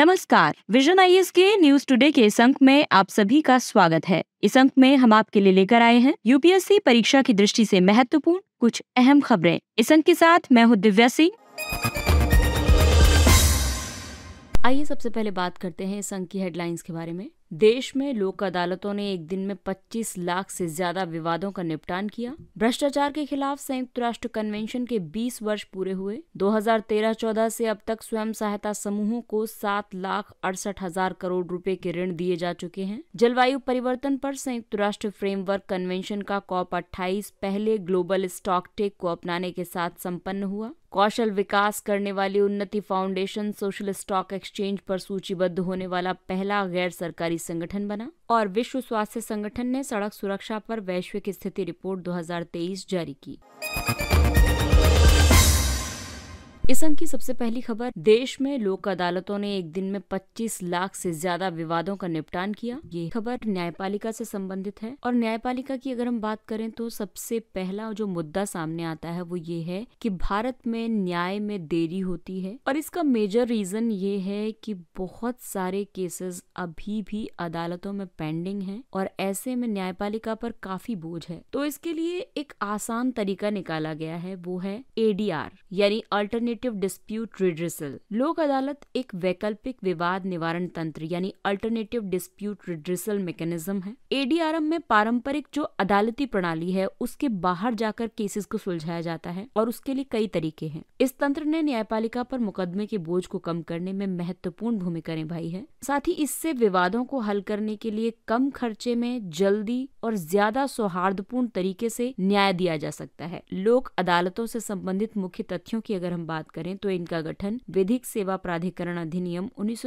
नमस्कार विजन आई के news today के इस अंक में आप सभी का स्वागत है इस अंक में हम आपके लिए लेकर आए हैं यूपीएससी परीक्षा की दृष्टि से महत्वपूर्ण कुछ अहम खबरें इस अंक के साथ मैं हूँ दिव्या सिंह आइए सबसे पहले बात करते हैं इस अंक की हेडलाइंस के बारे में देश में लोक अदालतों ने एक दिन में 25 लाख से ज्यादा विवादों का निपटान किया भ्रष्टाचार के खिलाफ संयुक्त राष्ट्र कन्वेंशन के 20 वर्ष पूरे हुए 2013-14 से अब तक स्वयं सहायता समूहों को सात लाख अड़सठ हजार करोड़ रुपए के ऋण दिए जा चुके हैं जलवायु परिवर्तन पर संयुक्त राष्ट्र फ्रेमवर्क कन्वेंशन का कॉप अट्ठाईस पहले ग्लोबल स्टॉक टेक को अपनाने के साथ सम्पन्न हुआ कौशल विकास करने वाली उन्नति फाउंडेशन सोशल स्टॉक एक्सचेंज पर सूचीबद्ध होने वाला पहला गैर सरकारी संगठन बना और विश्व स्वास्थ्य संगठन ने सड़क सुरक्षा पर वैश्विक स्थिति रिपोर्ट 2023 जारी की इस अंक की सबसे पहली खबर देश में लोक अदालतों ने एक दिन में 25 लाख से ज्यादा विवादों का निपटान किया ये खबर न्यायपालिका से संबंधित है और न्यायपालिका की अगर हम बात करें तो सबसे पहला जो मुद्दा सामने आता है वो ये है कि भारत में न्याय में देरी होती है और इसका मेजर रीजन ये है कि बहुत सारे केसेस अभी भी अदालतों में पेंडिंग है और ऐसे में न्यायपालिका पर काफी बोझ है तो इसके लिए एक आसान तरीका निकाला गया है वो है एडीआर यानी अल्टरनेट एडमिनिस्ट्रेटिव डिस्प्यूट रिड्रेसल लोक अदालत एक वैकल्पिक विवाद निवारण तंत्र यानी अल्टरनेटिव डिस्प्यूट रिड्रेसल मैकेनिज्म है एडीआरएम में पारंपरिक जो अदालती प्रणाली है उसके बाहर जाकर केसेस को सुलझाया जाता है और उसके लिए कई तरीके हैं इस तंत्र ने न्यायपालिका पर मुकदमे के बोझ को कम करने में महत्वपूर्ण भूमिका निभाई है साथ ही इससे विवादों को हल करने के लिए कम खर्चे में जल्दी और ज्यादा सौहार्दपूर्ण तरीके से न्याय दिया जा सकता है लोक अदालतों से संबंधित मुख्य तथ्यों की अगर हम बात बात करें तो इनका गठन विधिक सेवा प्राधिकरण अधिनियम उन्नीस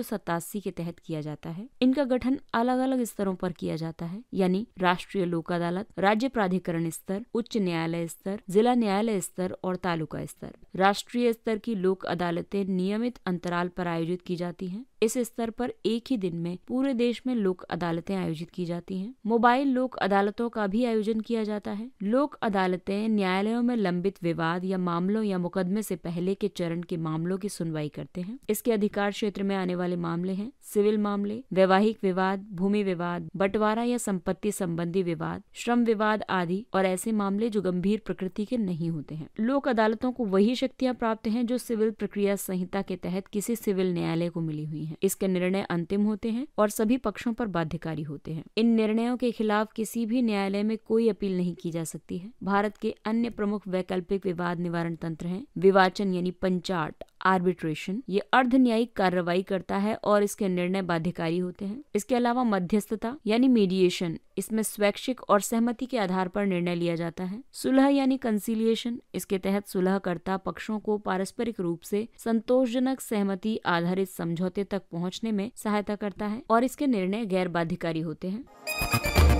के तहत किया जाता है इनका गठन अलग अलग स्तरों पर किया जाता है यानी राष्ट्रीय लोक अदालत राज्य प्राधिकरण स्तर उच्च न्यायालय स्तर जिला न्यायालय स्तर और तालुका स्तर राष्ट्रीय स्तर की लोक अदालतें नियमित अंतराल पर आयोजित की जाती हैं इस स्तर पर एक ही दिन में पूरे देश में लोक अदालतें आयोजित की जाती हैं मोबाइल लोक अदालतों का भी आयोजन किया जाता है लोक अदालतें न्यायालयों में लंबित विवाद या मामलों या मुकदमे से पहले के चरण के मामलों की सुनवाई करते हैं इसके अधिकार क्षेत्र में आने वाले मामले हैं सिविल मामले वैवाहिक विवाद भूमि विवाद बंटवारा या संपत्ति संबंधी विवाद श्रम विवाद आदि और ऐसे मामले जो गंभीर प्रकृति के नहीं होते हैं लोक अदालतों को वही शक्तियाँ प्राप्त है जो सिविल प्रक्रिया संहिता के तहत किसी सिविल न्यायालय को मिली हुई है हैं इसके निर्णय अंतिम होते हैं और सभी पक्षों पर बाध्यकारी होते हैं इन निर्णयों के खिलाफ किसी भी न्यायालय में कोई अपील नहीं की जा सकती है भारत के अन्य प्रमुख वैकल्पिक विवाद निवारण तंत्र हैं विवाचन यानी पंचाट आर्बिट्रेशन ये अर्ध न्यायिक कार्रवाई करता है और इसके निर्णय बाध्यकारी होते हैं इसके अलावा मध्यस्थता यानी मीडिएशन इसमें स्वैच्छिक और सहमति के आधार पर निर्णय लिया जाता है सुलह यानी कंसिलिएशन इसके तहत सुलहकर्ता पक्षों को पारस्परिक रूप से संतोषजनक सहमति आधारित समझौते तक तक पहुँचने में सहायता करता है और इसके निर्णय गैर बाध्यकारी होते हैं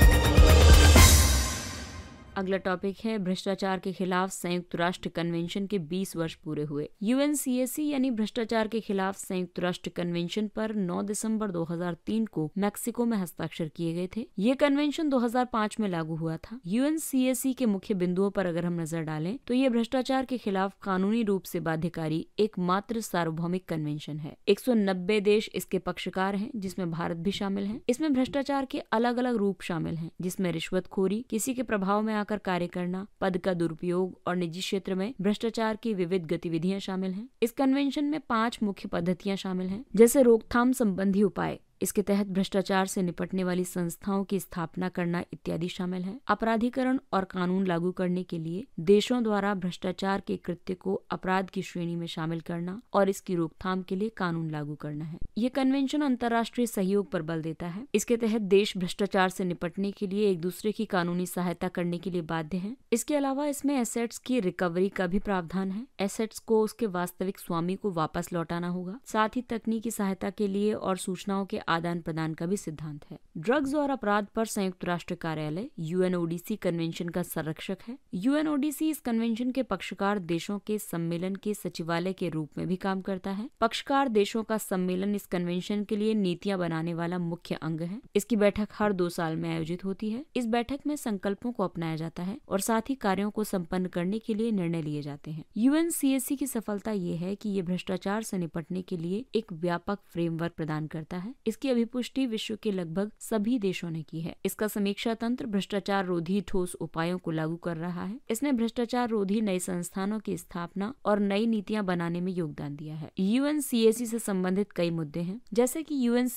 अगला टॉपिक है भ्रष्टाचार के खिलाफ संयुक्त राष्ट्र कन्वेंशन के 20 वर्ष पूरे हुए यूएनसीएसी यानी भ्रष्टाचार के खिलाफ संयुक्त राष्ट्र कन्वेंशन पर 9 दिसंबर 2003 को मैक्सिको में हस्ताक्षर किए गए थे ये कन्वेंशन 2005 में लागू हुआ था यूएनसीएसी के मुख्य बिंदुओं पर अगर हम नजर डालें तो ये भ्रष्टाचार के खिलाफ कानूनी रूप से बाध्यकारी एकमात्र सार्वभौमिक कन्वेंशन है एक देश इसके पक्षकार हैं जिसमें भारत भी शामिल है इसमें भ्रष्टाचार के अलग अलग रूप शामिल हैं जिसमें रिश्वतखोरी किसी के प्रभाव में आकर दबाकर कार्य करना पद का दुरुपयोग और निजी क्षेत्र में भ्रष्टाचार की विविध गतिविधियां शामिल हैं इस कन्वेंशन में पांच मुख्य पद्धतियां शामिल हैं जैसे रोकथाम संबंधी उपाय इसके तहत भ्रष्टाचार से निपटने वाली संस्थाओं की स्थापना करना इत्यादि शामिल है अपराधीकरण और कानून लागू करने के लिए देशों द्वारा भ्रष्टाचार के कृत्य को अपराध की श्रेणी में शामिल करना और इसकी रोकथाम के लिए कानून लागू करना है ये कन्वेंशन अंतर्राष्ट्रीय सहयोग पर बल देता है इसके तहत देश भ्रष्टाचार से निपटने के लिए एक दूसरे की कानूनी सहायता करने के लिए बाध्य है इसके अलावा इसमें एसेट्स की रिकवरी का भी प्रावधान है एसेट्स को उसके वास्तविक स्वामी को वापस लौटाना होगा साथ ही तकनीकी सहायता के लिए और सूचनाओं के आदान प्रदान का भी सिद्धांत है ड्रग्स और अपराध पर संयुक्त राष्ट्र कार्यालय यूएनओडीसी कन्वेंशन का संरक्षक है यूएनओडीसी इस कन्वेंशन के पक्षकार देशों के सम्मेलन के सचिवालय के रूप में भी काम करता है पक्षकार देशों का सम्मेलन इस कन्वेंशन के लिए नीतियाँ बनाने वाला मुख्य अंग है इसकी बैठक हर दो साल में आयोजित होती है इस बैठक में संकल्पों को अपनाया जाता है और साथ ही कार्यो को सम्पन्न करने के लिए निर्णय लिए जाते हैं यू की सफलता ये है की ये भ्रष्टाचार से निपटने के लिए एक व्यापक फ्रेमवर्क प्रदान करता है इस जिसकी अभिपुष्टि विश्व के लगभग सभी देशों ने की है इसका समीक्षा तंत्र भ्रष्टाचार रोधी ठोस उपायों को लागू कर रहा है इसने भ्रष्टाचार रोधी नए संस्थानों की स्थापना और नई नीतियाँ बनाने में योगदान दिया है यूएनसीएसी से संबंधित कई मुद्दे हैं जैसे कि एन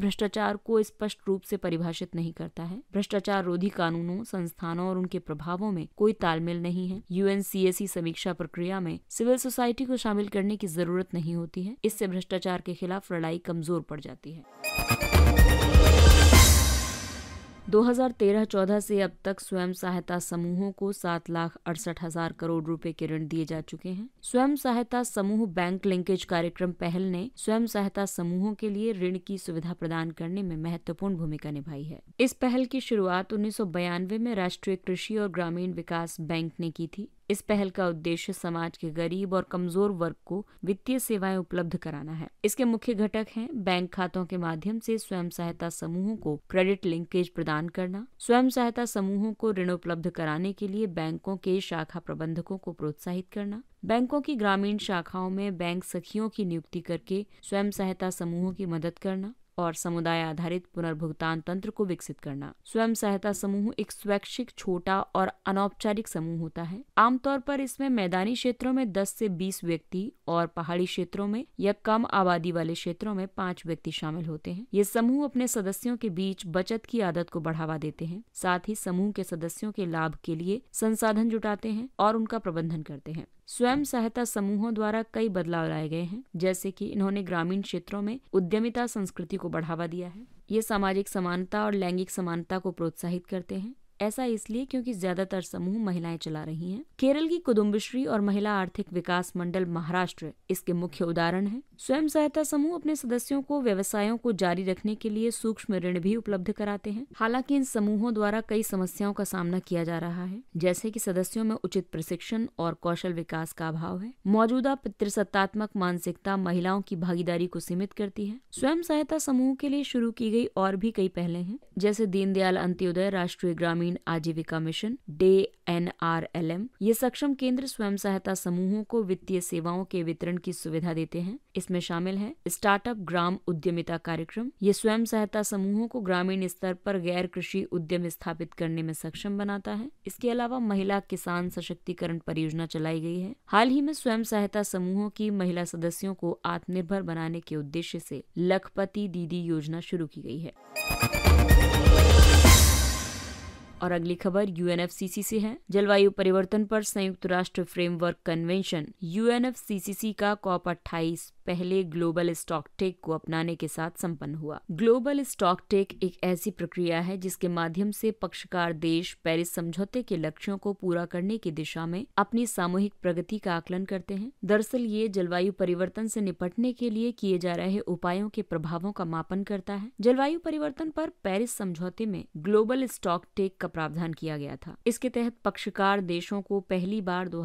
भ्रष्टाचार को स्पष्ट रूप से परिभाषित नहीं करता है भ्रष्टाचार रोधी कानूनों संस्थानों और उनके प्रभावों में कोई तालमेल नहीं है यू एन समीक्षा प्रक्रिया में सिविल सोसाइटी को शामिल करने की जरूरत नहीं होती है इससे भ्रष्टाचार के खिलाफ लड़ाई कमजोर पड़ जाती है 2013-14 से अब तक स्वयं सहायता समूहों को सात लाख अड़सठ हजार करोड़ रुपए के ऋण दिए जा चुके हैं स्वयं सहायता समूह बैंक लिंकेज कार्यक्रम पहल ने स्वयं सहायता समूहों के लिए ऋण की सुविधा प्रदान करने में महत्वपूर्ण भूमिका निभाई है इस पहल की शुरुआत उन्नीस में राष्ट्रीय कृषि और ग्रामीण विकास बैंक ने की थी इस पहल का उद्देश्य समाज के गरीब और कमजोर वर्ग को वित्तीय सेवाएं उपलब्ध कराना है इसके मुख्य घटक हैं बैंक खातों के माध्यम से स्वयं सहायता समूहों को क्रेडिट लिंकेज प्रदान करना स्वयं सहायता समूहों को ऋण उपलब्ध कराने के लिए बैंकों के शाखा प्रबंधकों को प्रोत्साहित करना बैंकों की ग्रामीण शाखाओं में बैंक सखियों की नियुक्ति करके स्वयं सहायता समूहों की मदद करना और समुदाय आधारित पुनर्भुगतान तंत्र को विकसित करना स्वयं सहायता समूह एक स्वैच्छिक छोटा और अनौपचारिक समूह होता है आमतौर पर इसमें मैदानी क्षेत्रों में 10 से 20 व्यक्ति और पहाड़ी क्षेत्रों में या कम आबादी वाले क्षेत्रों में पाँच व्यक्ति शामिल होते हैं ये समूह अपने सदस्यों के बीच बचत की आदत को बढ़ावा देते हैं साथ ही समूह के सदस्यों के लाभ के लिए संसाधन जुटाते हैं और उनका प्रबंधन करते हैं स्वयं सहायता समूहों द्वारा कई बदलाव लाए गए हैं जैसे कि इन्होंने ग्रामीण क्षेत्रों में उद्यमिता संस्कृति को बढ़ावा दिया है ये सामाजिक समानता और लैंगिक समानता को प्रोत्साहित करते हैं ऐसा इसलिए क्योंकि ज्यादातर समूह महिलाएं चला रही हैं केरल की कुदुम्बश्री और महिला आर्थिक विकास मंडल महाराष्ट्र इसके मुख्य उदाहरण है स्वयं सहायता समूह अपने सदस्यों को व्यवसायों को जारी रखने के लिए सूक्ष्म ऋण भी उपलब्ध कराते हैं हालांकि इन समूहों द्वारा कई समस्याओं का सामना किया जा रहा है जैसे की सदस्यों में उचित प्रशिक्षण और कौशल विकास का अभाव है मौजूदा पितृसत्तात्मक मानसिकता महिलाओं की भागीदारी को सीमित करती है स्वयं सहायता समूह के लिए शुरू की गई और भी कई पहले हैं जैसे दीनदयाल अंत्योदय राष्ट्रीय ग्रामीण ग्रामीण आजीविका mission DAY N R L M ये सक्षम केंद्र स्वयं सहायता समूहों को वित्तीय सेवाओं के वितरण की सुविधा देते हैं इसमें शामिल है स्टार्टअप ग्राम उद्यमिता कार्यक्रम ये स्वयं सहायता समूहों को ग्रामीण स्तर पर गैर कृषि उद्यम स्थापित करने में सक्षम बनाता है इसके अलावा महिला किसान सशक्तिकरण परियोजना चलाई गई है हाल ही में स्वयं सहायता समूहों की महिला सदस्यों को आत्मनिर्भर बनाने के उद्देश्य से लखपति दीदी योजना शुरू की गई है और अगली खबर यू से है जलवायु परिवर्तन पर संयुक्त राष्ट्र फ्रेमवर्क कन्वेंशन यू का कॉप अट्ठाईस पहले ग्लोबल स्टॉक टेक को अपनाने के साथ संपन्न हुआ ग्लोबल स्टॉक टेक एक ऐसी प्रक्रिया है जिसके माध्यम से पक्षकार देश पेरिस समझौते के लक्ष्यों को पूरा करने की दिशा में अपनी सामूहिक प्रगति का आकलन करते हैं दरअसल ये जलवायु परिवर्तन से निपटने के लिए किए जा रहे उपायों के प्रभावों का मापन करता है जलवायु परिवर्तन पर पेरिस समझौते में ग्लोबल स्टॉक टेक का प्रावधान किया गया था इसके तहत पक्षकार देशों को पहली बार दो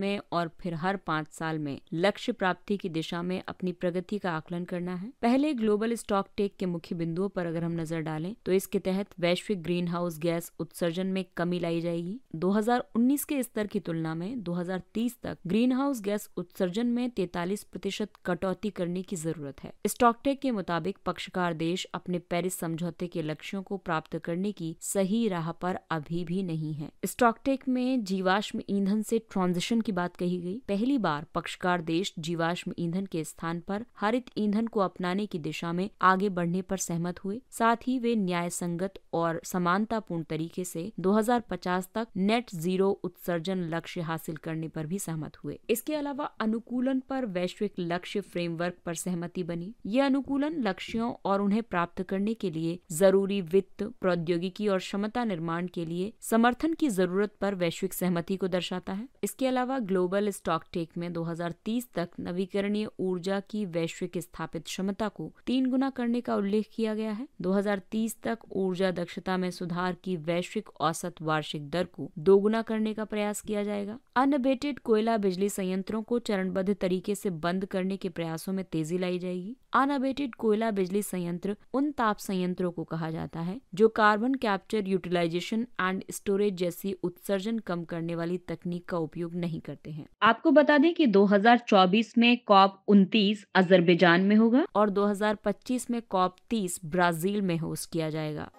में और फिर हर पाँच साल में लक्ष्य प्राप्ति की दिशा दिशा में अपनी प्रगति का आकलन करना है पहले ग्लोबल स्टॉक टेक के मुख्य बिंदुओं पर अगर हम नजर डालें तो इसके तहत वैश्विक ग्रीन हाउस गैस उत्सर्जन में कमी लाई जाएगी 2019 के स्तर की तुलना में 2030 तक ग्रीन हाउस गैस उत्सर्जन में तैतालीस प्रतिशत कटौती करने की जरूरत है स्टॉकटेक के मुताबिक पक्षकार देश अपने पेरिस समझौते के लक्ष्यों को प्राप्त करने की सही राह पर अभी भी नहीं है स्टॉकटेक में जीवाश्म ईंधन से ट्रांजिशन की बात कही गई पहली बार पक्षकार देश जीवाश्म ईंधन ईंधन के स्थान पर हरित ईंधन को अपनाने की दिशा में आगे बढ़ने पर सहमत हुए साथ ही वे न्याय संगत और समानतापूर्ण तरीके से 2050 तक नेट जीरो उत्सर्जन लक्ष्य हासिल करने पर भी सहमत हुए इसके अलावा अनुकूलन पर वैश्विक लक्ष्य फ्रेमवर्क पर सहमति बनी ये अनुकूलन लक्ष्यों और उन्हें प्राप्त करने के लिए जरूरी वित्त प्रौद्योगिकी और क्षमता निर्माण के लिए समर्थन की जरूरत पर वैश्विक सहमति को दर्शाता है इसके अलावा ग्लोबल स्टॉक टेक में 2030 तक नवीकरणीय में ऊर्जा की वैश्विक स्थापित क्षमता को तीन गुना करने का उल्लेख किया गया है 2030 तक ऊर्जा दक्षता में सुधार की वैश्विक औसत वार्षिक दर को दो गुना करने का प्रयास किया जाएगा अनबेटेड कोयला बिजली संयंत्रों को चरणबद्ध तरीके से बंद करने के प्रयासों में तेजी लाई जाएगी अनबेटेड कोयला बिजली संयंत्र उन ताप संयंत्रों को कहा जाता है जो carbon capture utilisation and storage जैसी उत्सर्जन कम करने वाली तकनीक का उपयोग नहीं करते हैं आपको बता दें कि 2024 में कॉप उनतीस अजरबैजान में होगा और 2025 में कॉप 30 ब्राजील में होस्ट किया जाएगा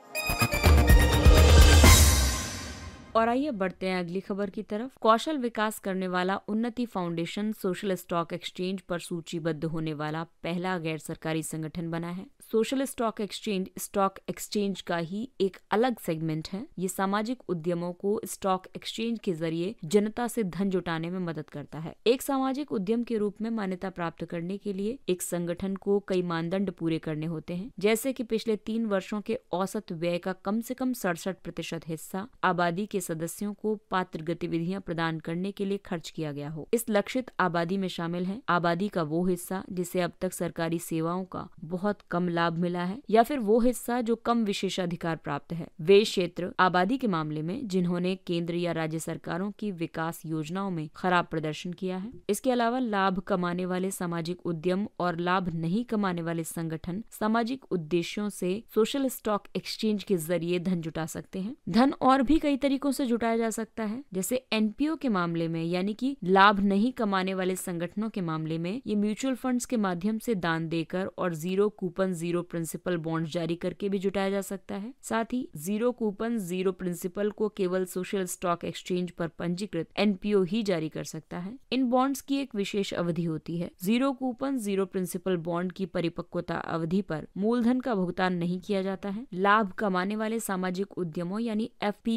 और आइए बढ़ते हैं अगली खबर की तरफ कौशल विकास करने वाला उन्नति फाउंडेशन सोशल स्टॉक एक्सचेंज पर सूचीबद्ध होने वाला पहला गैर सरकारी संगठन बना है social stock exchange stock exchange का ही एक अलग सेगमेंट है ये सामाजिक उद्यमों को स्टॉक एक्सचेंज के जरिए जनता से धन जुटाने में मदद करता है एक सामाजिक उद्यम के रूप में मान्यता प्राप्त करने के लिए एक संगठन को कई मानदंड पूरे करने होते हैं जैसे की पिछले तीन वर्षो के औसत व्यय का कम ऐसी कम सड़सठ प्रतिशत हिस्सा आबादी के सदस्यों को पात्र गतिविधियाँ प्रदान करने के लिए खर्च किया गया हो इस लक्षित आबादी में शामिल है आबादी का वो हिस्सा जिसे अब तक सरकारी सेवाओं का बहुत कम लाभ मिला है या फिर वो हिस्सा जो कम विशेषाधिकार प्राप्त है वे क्षेत्र आबादी के मामले में जिन्होंने केंद्र या राज्य सरकारों की विकास योजनाओं में खराब प्रदर्शन किया है इसके अलावा लाभ कमाने वाले सामाजिक उद्यम और लाभ नहीं कमाने वाले संगठन सामाजिक उद्देश्यों से सोशल स्टॉक एक्सचेंज के जरिए धन जुटा सकते हैं धन और भी कई तरीकों से जुटाया जा सकता है जैसे एनपीओ के मामले में यानी कि लाभ नहीं कमाने वाले संगठनों के मामले में ये म्यूचुअल फंड्स के माध्यम से दान देकर और zero coupon zero zero principal bond जारी करके भी जुटाया जा सकता है साथ ही जीरो कूपन जीरो प्रिंसिपल को केवल सोशल स्टॉक एक्सचेंज पर पंजीकृत एनपीओ ही जारी कर सकता है इन बॉन्ड्स की एक विशेष अवधि होती है zero coupon zero principal bond की परिपक्वता अवधि पर मूलधन का भुगतान नहीं किया जाता है लाभ कमाने वाले सामाजिक उद्यमों यानी एफ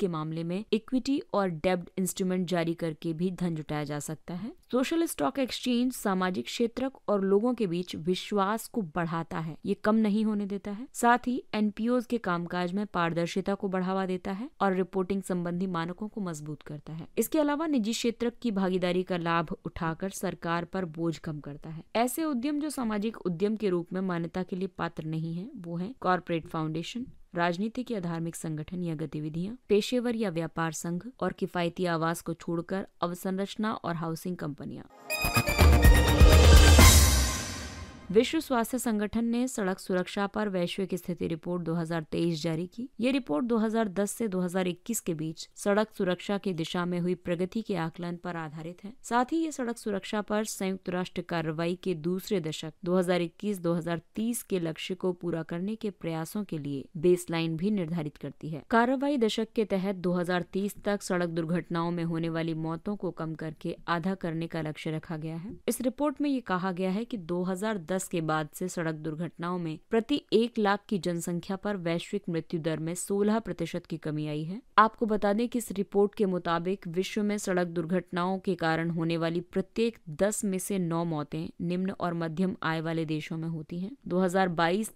के मामले में इक्विटी और डेब्ट इंस्ट्रूमेंट जारी करके भी धन जुटाया जा सकता है सोशल स्टॉक एक्सचेंज सामाजिक क्षेत्र और लोगों के बीच विश्वास को बढ़ाता है ये कम नहीं होने देता है साथ ही एनपीओ के कामकाज में पारदर्शिता को बढ़ावा देता है और रिपोर्टिंग संबंधी मानकों को मजबूत करता है इसके अलावा निजी क्षेत्र की भागीदारी का लाभ उठाकर सरकार पर बोझ कम करता है ऐसे उद्यम जो सामाजिक उद्यम के रूप में मान्यता के लिए पात्र नहीं है वो है कॉरपोरेट फाउंडेशन राजनीतिक या धार्मिक संगठन या गतिविधियां पेशेवर या व्यापार संघ और किफायती आवास को छोड़कर अवसंरचना और हाउसिंग कंपनियां विश्व स्वास्थ्य संगठन ने सड़क सुरक्षा पर वैश्विक स्थिति रिपोर्ट 2023 जारी की ये रिपोर्ट 2010 से 2021 के बीच सड़क सुरक्षा की दिशा में हुई प्रगति के आकलन पर आधारित है साथ ही ये सड़क सुरक्षा पर संयुक्त राष्ट्र कार्रवाई के दूसरे दशक 2021-2030 के लक्ष्य को पूरा करने के प्रयासों के लिए बेस भी निर्धारित करती है कार्रवाई दशक के तहत 2030 तक सड़क दुर्घटनाओं में होने वाली मौतों को कम करके आधा करने का लक्ष्य रखा गया है इस रिपोर्ट में ये कहा गया है की दो 2010 के बाद से सड़क दुर्घटनाओं में प्रति एक लाख की जनसंख्या पर वैश्विक मृत्यु दर में 16 प्रतिशत की कमी आई है आपको बता दें कि इस रिपोर्ट के मुताबिक विश्व में सड़क दुर्घटनाओं के कारण होने वाली प्रत्येक 10 में से 9 मौतें निम्न और मध्यम आय वाले देशों में होती है दो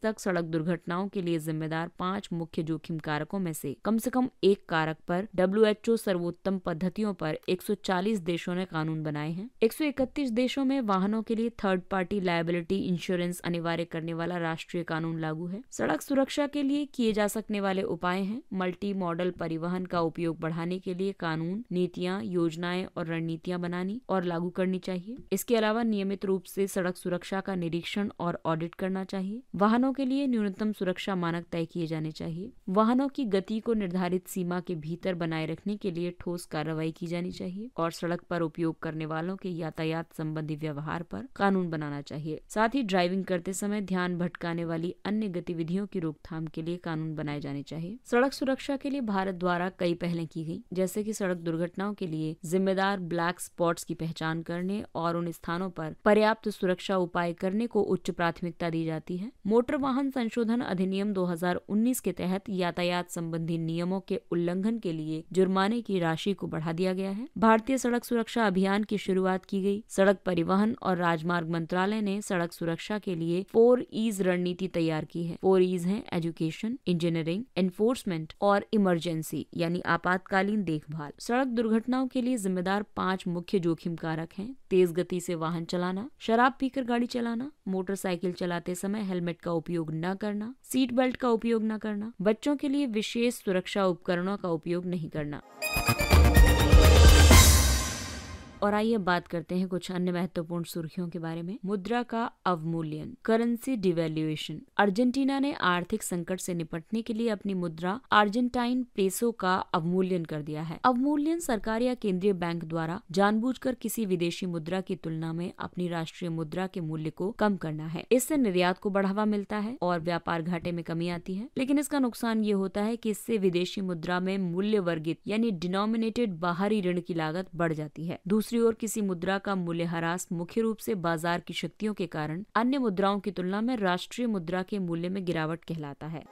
तक सड़क दुर्घटनाओं के लिए जिम्मेदार पांच मुख्य जोखिम कारकों में से कम से कम एक कारक पर डब्ल्यू सर्वोत्तम पद्धतियों पर 140 देशों ने कानून बनाए हैं 131 देशों में वाहनों के लिए थर्ड पार्टी लाइबिलिटी इंश्योरेंस अनिवार्य करने वाला राष्ट्रीय कानून लागू है सड़क सुरक्षा के लिए किए जा सकने वाले उपाय हैं मल्टी मॉडल परिवहन का उपयोग बढ़ाने के लिए कानून नीतियाँ योजनाएं और रणनीतियाँ बनानी और लागू करनी चाहिए इसके अलावा नियमित रूप से सड़क सुरक्षा का निरीक्षण और ऑडिट करना चाहिए वाहनों के लिए न्यूनतम सुरक्षा मानक तय किए जाने चाहिए वाहनों की गति को निर्धारित सीमा के भीतर बनाए रखने के लिए ठोस कार्रवाई की जानी चाहिए और सड़क पर उपयोग करने वालों के यातायात संबंधी व्यवहार पर कानून बनाना चाहिए साथ ही ही ड्राइविंग करते समय ध्यान भटकाने वाली अन्य गतिविधियों की रोकथाम के लिए कानून बनाए जाने चाहिए सड़क सुरक्षा के लिए भारत द्वारा कई पहलें की गई जैसे कि सड़क दुर्घटनाओं के लिए जिम्मेदार ब्लैक स्पॉट्स की पहचान करने और उन स्थानों पर पर्याप्त सुरक्षा उपाय करने को उच्च प्राथमिकता दी जाती है मोटर वाहन संशोधन अधिनियम 2019 के तहत यातायात संबंधी नियमों के उल्लंघन के लिए जुर्माने की राशि को बढ़ा दिया गया है भारतीय सड़क सुरक्षा अभियान की शुरुआत की गई सड़क परिवहन और राजमार्ग मंत्रालय ने सड़क सुरक्षा सुरक्षा के लिए फोर ईज रणनीति तैयार की है फोर ईज है एजुकेशन इंजीनियरिंग एनफोर्समेंट और इमरजेंसी यानी आपातकालीन देखभाल सड़क दुर्घटनाओं के लिए जिम्मेदार पांच मुख्य जोखिम कारक हैं तेज गति से वाहन चलाना शराब पीकर गाड़ी चलाना मोटरसाइकिल चलाते समय हेलमेट का उपयोग न करना सीट बेल्ट का उपयोग न करना बच्चों के लिए विशेष सुरक्षा उपकरणों का उपयोग नहीं करना और आइए बात करते हैं कुछ अन्य महत्वपूर्ण सुर्खियों के बारे में मुद्रा का अवमूल्यन करेंसी डिवेल्युएशन अर्जेंटीना ने आर्थिक संकट से निपटने के लिए अपनी मुद्रा अर्जेंटाइन पेसो का अवमूल्यन कर दिया है अवमूल्यन सरकार या केंद्रीय बैंक द्वारा जानबूझकर किसी विदेशी मुद्रा की तुलना में अपनी राष्ट्रीय मुद्रा के मूल्य को कम करना है इससे निर्यात को बढ़ावा मिलता है और व्यापार घाटे में कमी आती है लेकिन इसका नुकसान ये होता है की इससे विदेशी मुद्रा में मूल्य वर्गित यानी डिनोमिनेटेड बाहरी ऋण की लागत बढ़ जाती है दूसरी दूसरी ओर किसी मुद्रा का मूल्य ह्रास मुख्य रूप से बाजार की शक्तियों के कारण अन्य मुद्राओं की तुलना में राष्ट्रीय मुद्रा के मूल्य में गिरावट कहलाता है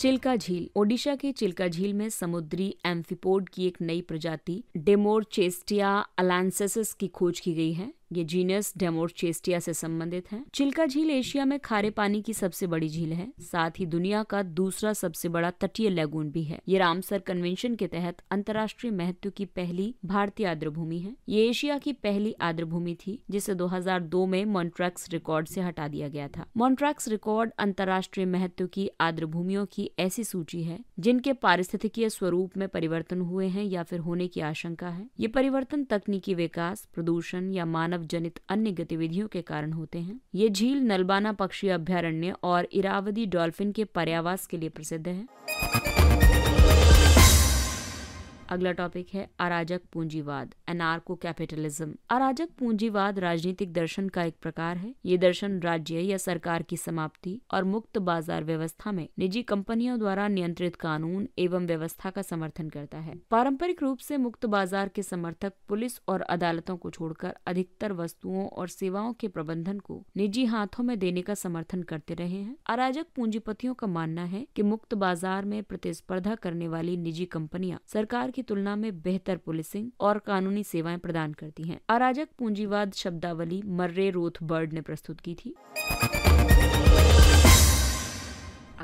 चिल्का झील ओडिशा के चिल्का झील में समुद्री एम्फीपोड की एक नई प्रजाति डेमोर चेस्टिया अलांसेसिस की खोज की गई है ये जीनस डेमोरचेस्टिया से संबंधित है चिल्का झील एशिया में खारे पानी की सबसे बड़ी झील है साथ ही दुनिया का दूसरा सबसे बड़ा तटीय लैगून भी है ये रामसर कन्वेंशन के तहत अंतर्राष्ट्रीय महत्व की पहली भारतीय भूमि है ये एशिया की पहली भूमि थी जिसे 2002 में मॉन्ट्रैक्स रिकॉर्ड से हटा दिया गया था मॉन्ट्रैक्स रिकॉर्ड अंतर्राष्ट्रीय महत्व की भूमियों की ऐसी सूची है जिनके पारिस्थितिकीय स्वरूप में परिवर्तन हुए हैं या फिर होने की आशंका है ये परिवर्तन तकनीकी विकास प्रदूषण या मानव जनित अन्य गतिविधियों के कारण होते हैं ये झील नलबाना पक्षी अभ्यारण्य और इरावदी डॉल्फिन के पर्यावास के लिए प्रसिद्ध है अगला टॉपिक है अराजक पूंजीवाद एनआरको कैपिटलिज्म अराजक पूंजीवाद राजनीतिक दर्शन का एक प्रकार है ये दर्शन राज्य या सरकार की समाप्ति और मुक्त बाजार व्यवस्था में निजी कंपनियों द्वारा नियंत्रित कानून एवं व्यवस्था का समर्थन करता है पारंपरिक रूप से मुक्त बाजार के समर्थक पुलिस और अदालतों को छोड़कर अधिकतर वस्तुओं और सेवाओं के प्रबंधन को निजी हाथों में देने का समर्थन करते रहे हैं अराजक पूंजीपतियों का मानना है की मुक्त बाजार में प्रतिस्पर्धा करने वाली निजी कंपनियाँ सरकार की तुलना में बेहतर पुलिसिंग और कानूनी सेवाएं प्रदान करती हैं अराजक पूंजीवाद शब्दावली मर्रे रोथ बर्ड ने प्रस्तुत की थी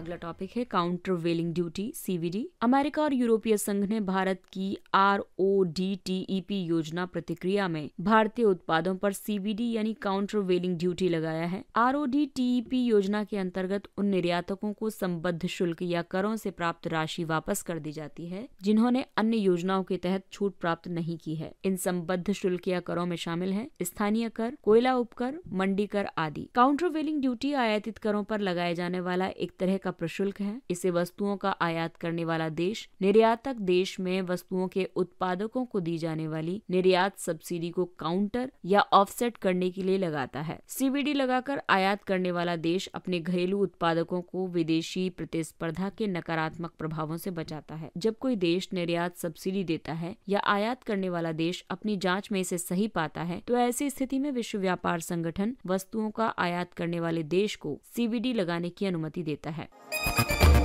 अगला टॉपिक है countervailing duty CVD America और यूरोपीय संघ ने भारत की R O D T E P योजना प्रतिक्रिया में भारतीय उत्पादों पर सीवीडी यानी काउंटर वेलिंग ड्यूटी लगाया है R O D T E P योजना के अंतर्गत उन निर्यातकों को संबद्ध शुल्क या करों से प्राप्त राशि वापस कर दी जाती है जिन्होंने अन्य योजनाओं के तहत छूट प्राप्त नहीं की है इन संबद्ध शुल्क या करों में शामिल है स्थानीय कर कोयला उपकर मंडी कर आदि काउंटर वेलिंग ड्यूटी आयातित करों पर लगाए जाने वाला एक तरह का का प्रशुल्क है इसे वस्तुओं का आयात करने वाला देश निर्यातक देश में वस्तुओं के उत्पादकों को दी जाने वाली निर्यात सब्सिडी को काउंटर या ऑफसेट करने के लिए लगाता है सीबीडी लगाकर आयात करने वाला देश अपने घरेलू उत्पादकों को विदेशी प्रतिस्पर्धा के नकारात्मक प्रभावों से बचाता है जब कोई देश निर्यात सब्सिडी देता है या आयात करने वाला देश अपनी जाँच में इसे सही पाता है तो ऐसी स्थिति में विश्व व्यापार संगठन वस्तुओं का आयात करने वाले देश को सीबीडी लगाने की अनुमति देता है Thank you.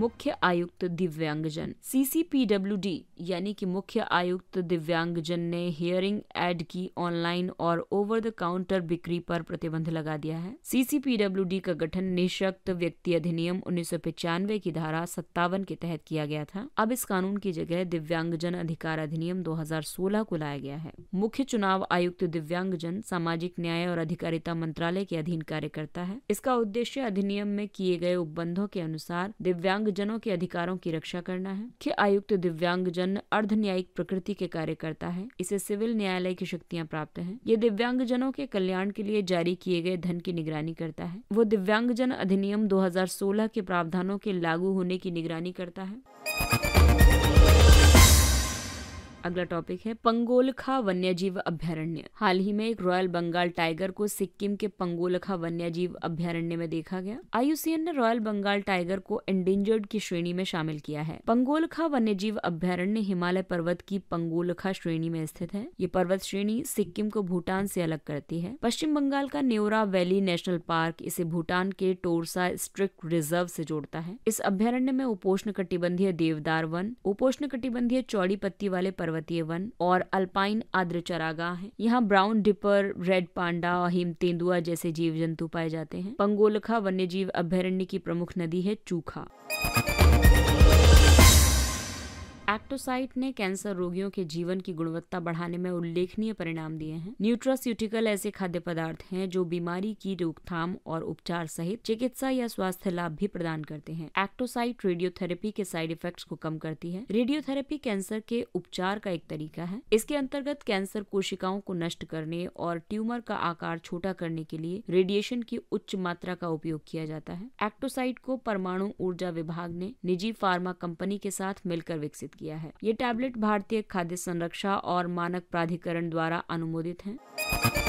मुख्य आयुक्त दिव्यांगजन सीसीपीडब्ल्यूडी यानी कि मुख्य आयुक्त दिव्यांगजन ने हियरिंग एड की ऑनलाइन और ओवर द काउंटर बिक्री पर प्रतिबंध लगा दिया है सीसीपीडब्ल्यूडी का गठन निशक्त व्यक्ति अधिनियम उन्नीस की धारा सत्तावन के तहत किया गया था अब इस कानून की जगह दिव्यांगजन अधिकार अधिनियम 2016 को लाया गया है मुख्य चुनाव आयुक्त दिव्यांगजन सामाजिक न्याय और अधिकारिता मंत्रालय के अधीन कार्य करता है इसका उद्देश्य अधिनियम में किए गए उपबंधों के अनुसार दिव्यांग दिव्यांगजनों के अधिकारों की रक्षा करना है मुख्य आयुक्त दिव्यांगजन अर्ध न्यायिक प्रकृति के कार्यकर्ता है इसे सिविल न्यायालय की शक्तियाँ प्राप्त है ये दिव्यांगजनों के कल्याण के लिए जारी किए गए धन की निगरानी करता है वो दिव्यांगजन अधिनियम दो के प्रावधानों के लागू होने की निगरानी करता है अगला टॉपिक है पंगोलखा वन्यजीव अभ्यारण्य हाल ही में एक रॉयल बंगाल टाइगर को सिक्किम के पंगोलखा वन्यजीव अभ्यारण्य में देखा गया आईयूसीएन ने रॉयल बंगाल टाइगर को एंडेंजर्ड की श्रेणी में शामिल किया है पंगोलखा वन्यजीव अभ्यारण्य हिमालय पर्वत की पंगोलखा श्रेणी में स्थित है ये पर्वत श्रेणी सिक्किम को भूटान से अलग करती है पश्चिम बंगाल का नेवरा वैली नेशनल पार्क इसे भूटान के टोरसा स्ट्रिक्ट रिजर्व से जोड़ता है इस अभ्यारण्य में उपोष्ण कटिबंधीय देवदार वन उपोष्ण कटिबंधीय चौड़ी पत्ती वाले पर्वत पर्वतीय वन और अल्पाइन आद्र चरागाह है यहाँ ब्राउन डिपर रेड पांडा और हिम तेंदुआ जैसे जीव जंतु पाए जाते हैं पंगोलखा वन्य जीव अभ्यारण्य की प्रमुख नदी है चूखा एक्टोसाइट ने कैंसर रोगियों के जीवन की गुणवत्ता बढ़ाने में उल्लेखनीय परिणाम दिए हैं न्यूट्रास्यूटिकल ऐसे खाद्य पदार्थ हैं जो बीमारी की रोकथाम और उपचार सहित चिकित्सा या स्वास्थ्य लाभ भी प्रदान करते हैं एक्टोसाइट रेडियोथेरेपी के साइड इफेक्ट को कम करती है रेडियोथेरेपी कैंसर के उपचार का एक तरीका है इसके अंतर्गत कैंसर कोशिकाओं को नष्ट करने और ट्यूमर का आकार छोटा करने के लिए रेडिएशन की उच्च मात्रा का उपयोग किया जाता है एक्टोसाइट को परमाणु ऊर्जा विभाग ने निजी फार्मा कंपनी के साथ मिलकर विकसित किया किया है ये टैबलेट भारतीय खाद्य संरक्षा और मानक प्राधिकरण द्वारा अनुमोदित है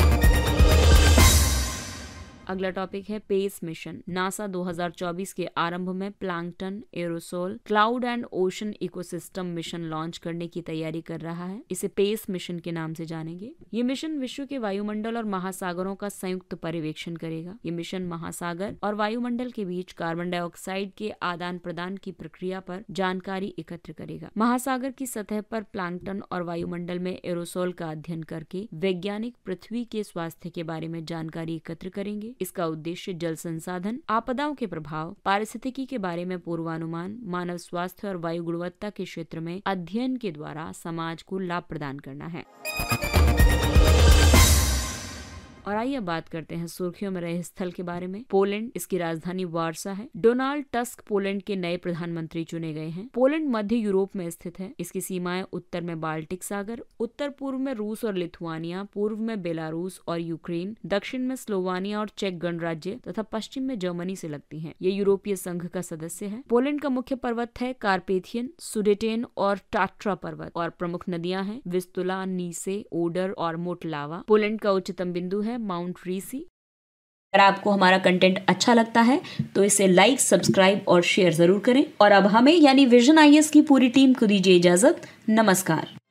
अगला टॉपिक है पेस मिशन नासा 2024 के आरंभ में plankton aerosol cloud and ocean ecosystem mission launch करने की तैयारी कर रहा है इसे पेस मिशन के नाम से जानेंगे ये मिशन विश्व के वायुमंडल और महासागरों का संयुक्त पर्यवेक्षण करेगा ये मिशन महासागर और वायुमंडल के बीच कार्बन डाइऑक्साइड के आदान प्रदान की प्रक्रिया पर जानकारी एकत्र करेगा महासागर की सतह पर प्लांकटन और वायुमंडल में एरोसोल का अध्ययन करके वैज्ञानिक पृथ्वी के स्वास्थ्य के बारे में जानकारी एकत्र करेंगे इसका उद्देश्य जल संसाधन आपदाओं के प्रभाव पारिस्थितिकी के बारे में पूर्वानुमान मानव स्वास्थ्य और वायु गुणवत्ता के क्षेत्र में अध्ययन के द्वारा समाज को लाभ प्रदान करना है और आइए बात करते हैं सुर्खियों में रहे स्थल के बारे में पोलैंड इसकी राजधानी वारसा है डोनाल्ड टस्क पोलैंड के नए प्रधानमंत्री चुने गए हैं पोलैंड मध्य यूरोप में स्थित है इसकी सीमाएं उत्तर में बाल्टिक सागर उत्तर पूर्व में रूस और लिथुआनिया पूर्व में बेलारूस और यूक्रेन दक्षिण में स्लोवानिया और चेक गणराज्य तथा पश्चिम में जर्मनी से लगती है ये यूरोपीय संघ का सदस्य है पोलैंड का मुख्य पर्वत है कार्पेथियन सुडेटेन और टाट्रा पर्वत और प्रमुख नदियां हैं विस्तुला नीसे ओडर और मोटलावा पोलैंड का उच्चतम बिंदु है है माउंट रीसी अगर आपको हमारा कंटेंट अच्छा लगता है तो इसे लाइक सब्सक्राइब और शेयर ज़रूर करें और अब हमें यानी विजन आई की पूरी टीम को दीजिए इजाज़त नमस्कार